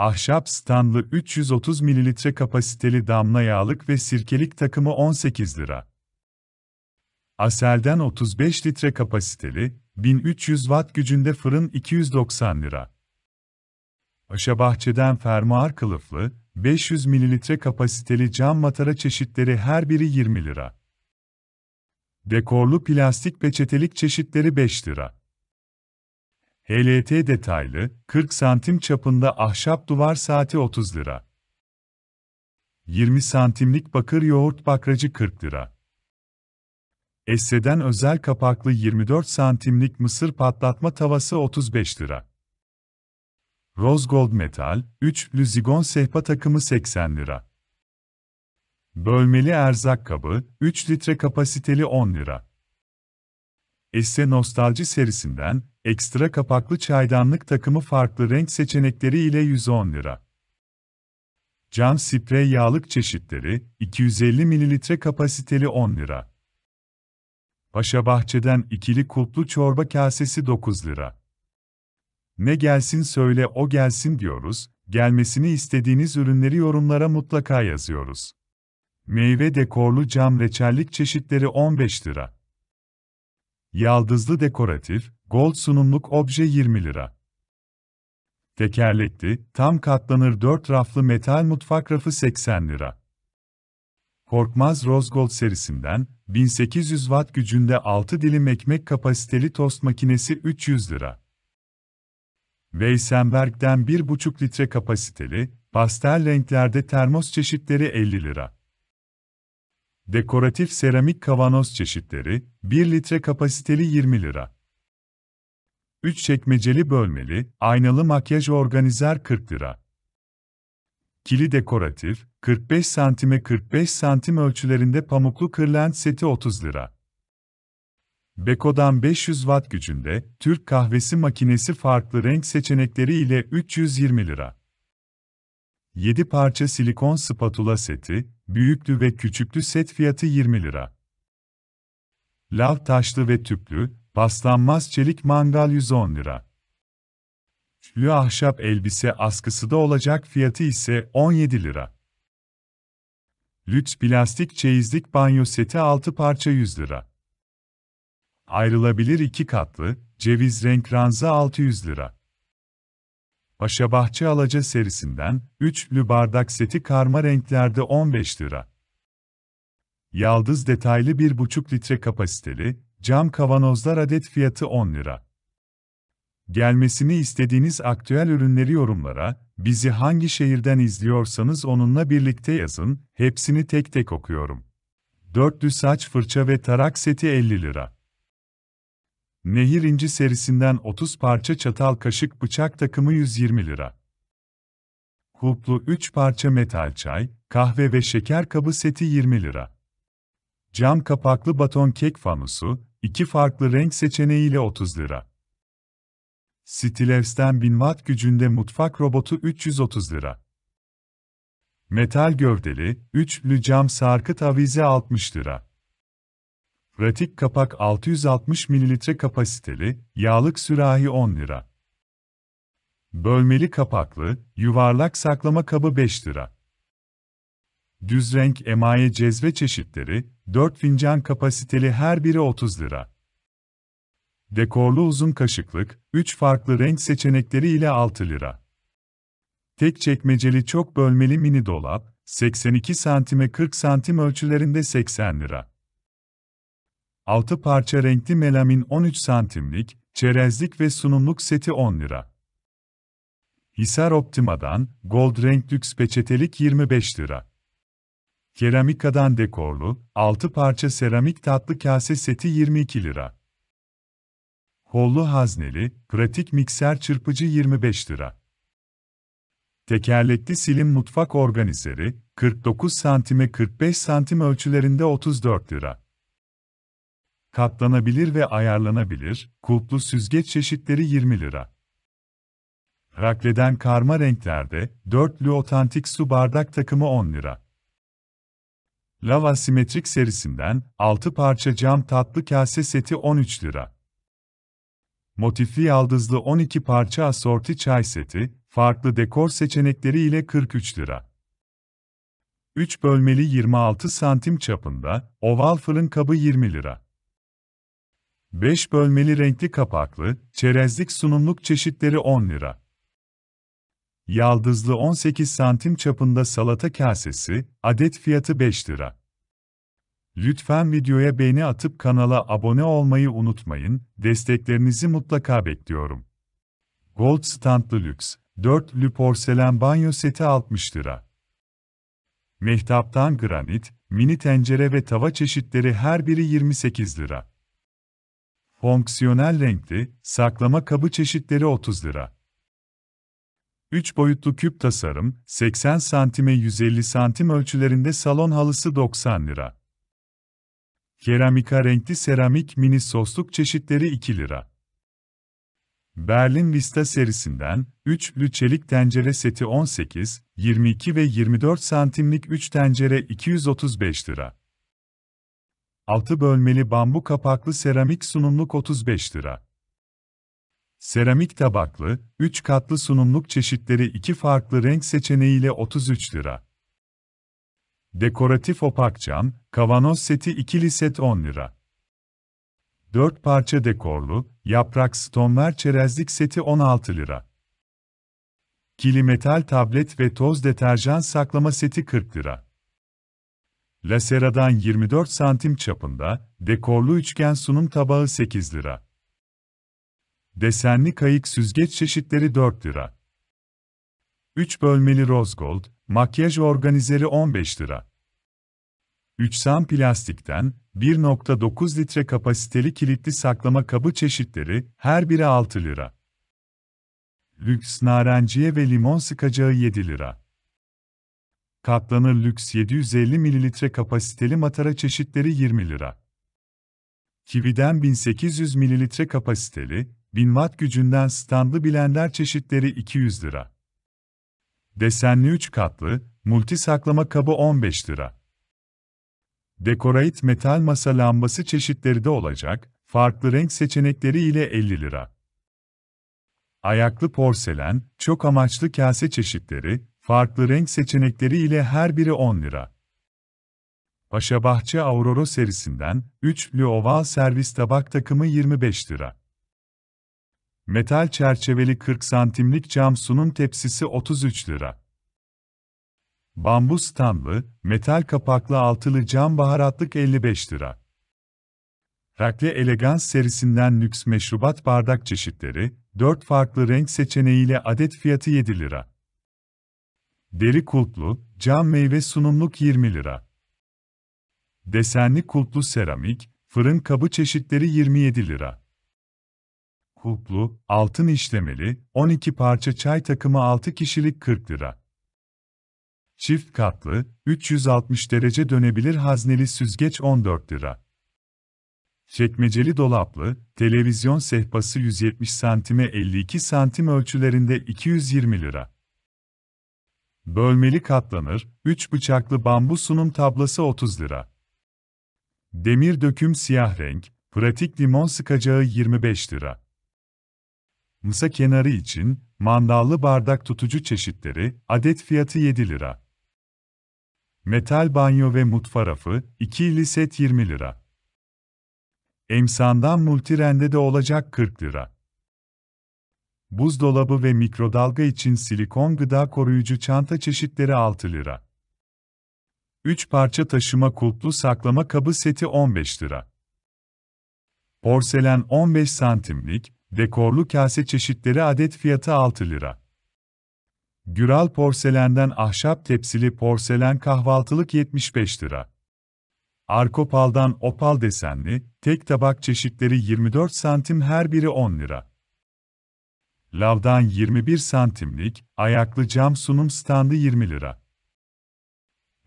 Ahşap standlı 330 ml kapasiteli damla yağlık ve sirkelik takımı 18 lira. Aselden 35 litre kapasiteli, 1300 watt gücünde fırın 290 lira. Aşa bahçeden fermuar kılıflı, 500 ml kapasiteli cam matara çeşitleri her biri 20 lira. Dekorlu plastik peçetelik çeşitleri 5 lira. HLT detaylı, 40 santim çapında ahşap duvar saati 30 lira. 20 santimlik bakır yoğurt bakracı 40 lira. Esse'den özel kapaklı 24 santimlik mısır patlatma tavası 35 lira. Rose Gold Metal, 3 lüzigon sehpa takımı 80 lira. Bölmeli erzak kabı, 3 litre kapasiteli 10 lira. Esse Nostalji serisinden Ekstra kapaklı çaydanlık takımı farklı renk seçenekleri ile 110 lira. Cam sprey yağlık çeşitleri 250 ml kapasiteli 10 lira. Paşa Bahçe'den ikili kulplu çorba kasesi 9 lira. Ne gelsin söyle o gelsin diyoruz, gelmesini istediğiniz ürünleri yorumlara mutlaka yazıyoruz. Meyve dekorlu cam reçellik çeşitleri 15 lira. Yaldızlı dekoratif, gold sunumluk obje 20 lira. Tekerlekli, tam katlanır 4 raflı metal mutfak rafı 80 lira. Korkmaz Rose Gold serisinden, 1800 watt gücünde 6 dilim ekmek kapasiteli tost makinesi 300 lira. Weisenberg'den 1,5 litre kapasiteli, pastel renklerde termos çeşitleri 50 lira. Dekoratif seramik kavanoz çeşitleri, 1 litre kapasiteli 20 lira. 3 çekmeceli bölmeli, aynalı makyaj organizer 40 lira. Kili dekoratif, 45 santime 45 cm ölçülerinde pamuklu kırlent seti 30 lira. Beko'dan 500 watt gücünde, Türk kahvesi makinesi farklı renk seçenekleri ile 320 lira. 7 parça silikon spatula seti, büyüklü ve küçüklü set fiyatı 20 lira. Lav taşlı ve tüplü, paslanmaz çelik mangal 110 lira. Tüllü ahşap elbise askısı da olacak fiyatı ise 17 lira. Lüks plastik çeyizlik banyo seti 6 parça 100 lira. Ayrılabilir 2 katlı, ceviz renk ranza 600 lira. Paşa Bahçe Alaca serisinden, üçlü bardak seti karma renklerde 15 lira. Yaldız detaylı 1,5 litre kapasiteli, cam kavanozlar adet fiyatı 10 lira. Gelmesini istediğiniz aktüel ürünleri yorumlara, bizi hangi şehirden izliyorsanız onunla birlikte yazın, hepsini tek tek okuyorum. Dörtlü saç fırça ve tarak seti 50 lira. Nehir inci serisinden 30 parça çatal kaşık bıçak takımı 120 lira. Kuplu 3 parça metal çay, kahve ve şeker kabı seti 20 lira. Cam kapaklı baton kek fanusu, iki farklı renk seçeneğiyle 30 lira. Stilevs'ten 1000 watt gücünde mutfak robotu 330 lira. Metal gövdeli, üçlü cam sarkıt avize 60 lira. Ratik kapak 660 ml kapasiteli, yağlık sürahi 10 lira. Bölmeli kapaklı, yuvarlak saklama kabı 5 lira. Düz renk emaye cezve çeşitleri, 4 fincan kapasiteli her biri 30 lira. Dekorlu uzun kaşıklık, 3 farklı renk seçenekleri ile 6 lira. Tek çekmeceli çok bölmeli mini dolap, 82 santime 40 cm ölçülerinde 80 lira. 6 parça renkli melamin 13 santimlik, çerezlik ve sunumluk seti 10 lira. Hisar Optima'dan Gold Renk Lüks Peçetelik 25 lira. Keramikadan dekorlu, 6 parça seramik tatlı kase seti 22 lira. Kollu hazneli, pratik mikser çırpıcı 25 lira. Tekerlekli silim mutfak organizeri, 49 santime 45 santim ölçülerinde 34 lira katlanabilir ve ayarlanabilir, kulplu süzgeç çeşitleri 20 lira. Rakleden karma renklerde, dörtlü otantik su bardak takımı 10 lira. Lava Simetrik serisinden 6 parça cam tatlı kase seti 13 lira. Motifli yaldızlı 12 parça asorti çay seti, farklı dekor seçenekleri ile 43 lira. 3 bölmeli 26 santim çapında, oval fırın kabı 20 lira. 5 bölmeli renkli kapaklı, çerezlik sunumluk çeşitleri 10 lira. Yaldızlı 18 santim çapında salata kasesi, adet fiyatı 5 lira. Lütfen videoya beğeni atıp kanala abone olmayı unutmayın, desteklerinizi mutlaka bekliyorum. Gold Standlı Lüks, 4'lü porselen banyo seti 60 lira. Mehtaptan granit, mini tencere ve tava çeşitleri her biri 28 lira. Fonksiyonel renkli, saklama kabı çeşitleri 30 lira. 3 boyutlu küp tasarım, 80 santime 150 santim ölçülerinde salon halısı 90 lira. Keramika renkli seramik mini sosluk çeşitleri 2 lira. Berlin Vista serisinden 3'lü çelik tencere seti 18, 22 ve 24 santimlik 3 tencere 235 lira. 6 bölmeli bambu kapaklı seramik sunumluk 35 lira. Seramik tabaklı, 3 katlı sunumluk çeşitleri 2 farklı renk seçeneğiyle 33 lira. Dekoratif opak cam, kavanoz seti ikili set 10 lira. 4 parça dekorlu, yaprak stonlar çerezlik seti 16 lira. Kili metal tablet ve toz deterjan saklama seti 40 lira. Lasera'dan 24 santim çapında, dekorlu üçgen sunum tabağı 8 lira. Desenli kayık süzgeç çeşitleri 4 lira. 3 bölmeli rose gold, makyaj organizeri 15 lira. 3 sam plastikten, 1.9 litre kapasiteli kilitli saklama kabı çeşitleri, her biri 6 lira. Lüks narenciye ve limon sıkacağı 7 lira. Katlanır lüks 750 ml kapasiteli matara çeşitleri 20 lira. Kividen 1800 ml kapasiteli, 1000 watt gücünden standlı blender çeşitleri 200 lira. Desenli 3 katlı, multi saklama kabı 15 lira. Dekorate metal masa lambası çeşitleri de olacak, farklı renk seçenekleri ile 50 lira. Ayaklı porselen, çok amaçlı kase çeşitleri, Farklı renk seçenekleri ile her biri 10 lira. Paşabahçe Aurora serisinden üçlü oval servis tabak takımı 25 lira. Metal çerçeveli 40 santimlik cam sunum tepsisi 33 lira. Bambu standlı, metal kapaklı altılı cam baharatlık 55 lira. Rakle Elegance serisinden lüks meşrubat bardak çeşitleri, 4 farklı renk seçeneğiyle adet fiyatı 7 lira. Deri kulplu, cam meyve sunumluk 20 lira. Desenli kulplu seramik, fırın kabı çeşitleri 27 lira. Kulplu, altın işlemeli, 12 parça çay takımı 6 kişilik 40 lira. Çift katlı, 360 derece dönebilir hazneli süzgeç 14 lira. Çekmeceli dolaplı, televizyon sehpası 170 cm 52 cm ölçülerinde 220 lira. Bölmeli katlanır, 3 bıçaklı bambu sunum tablası 30 lira. Demir döküm siyah renk, pratik limon sıkacağı 25 lira. Masa kenarı için mandallı bardak tutucu çeşitleri adet fiyatı 7 lira. Metal banyo ve mutfa rafı 2 ili set 20 lira. Emsandan multirende de olacak 40 lira. Buzdolabı ve mikrodalga için silikon gıda koruyucu çanta çeşitleri 6 lira. 3 parça taşıma kulplu saklama kabı seti 15 lira. Porselen 15 santimlik, dekorlu kase çeşitleri adet fiyatı 6 lira. Güral porselenden ahşap tepsili porselen kahvaltılık 75 lira. Arkopal'dan opal desenli, tek tabak çeşitleri 24 santim her biri 10 lira lavdan 21 santimlik, ayaklı cam sunum standı 20 lira.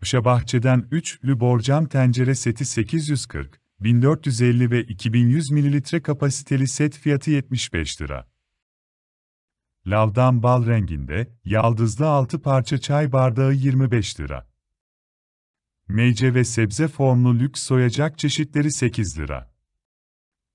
Şabahçeden 3'lü borcam tencere seti 840, 1450 ve 2100 mililitre kapasiteli set fiyatı 75 lira. Lavdan bal renginde, yaldızlı 6 parça çay bardağı 25 lira. Meyce ve sebze formlu lüks soyacak çeşitleri 8 lira.